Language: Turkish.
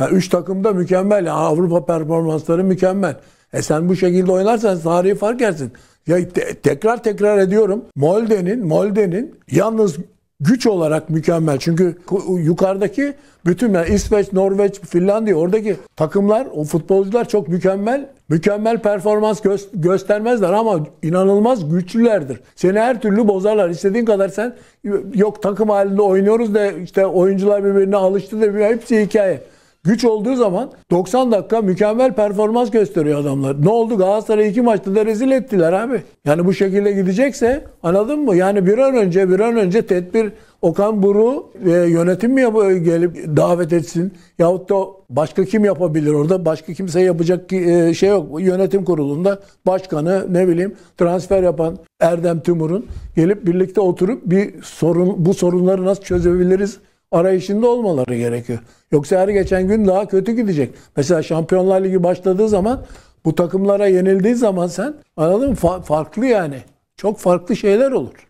Yani üç takım da mükemmel. Yani Avrupa performansları mükemmel. E sen bu şekilde oynarsan tarihi fark yersin. Ya te- tekrar tekrar ediyorum. Molde'nin Molde'nin yalnız güç olarak mükemmel. Çünkü yukarıdaki bütün yani İsveç, Norveç, Finlandiya oradaki takımlar, o futbolcular çok mükemmel. Mükemmel performans gö- göstermezler ama inanılmaz güçlülerdir. Seni her türlü bozarlar. İstediğin kadar sen yok takım halinde oynuyoruz da işte oyuncular birbirine alıştı da hepsi hikaye. Güç olduğu zaman 90 dakika mükemmel performans gösteriyor adamlar. Ne oldu? Galatasaray iki maçta da rezil ettiler abi. Yani bu şekilde gidecekse anladın mı? Yani bir an önce bir an önce tedbir Okan Buru e, yönetim mi yap- gelip davet etsin? Yahut da başka kim yapabilir orada? Başka kimse yapacak ki, e, şey yok. Yönetim kurulunda başkanı ne bileyim transfer yapan Erdem Tümur'un gelip birlikte oturup bir sorun bu sorunları nasıl çözebiliriz? arayışında olmaları gerekiyor. Yoksa her geçen gün daha kötü gidecek. Mesela Şampiyonlar Ligi başladığı zaman bu takımlara yenildiği zaman sen anladın mı? Fa- farklı yani. Çok farklı şeyler olur.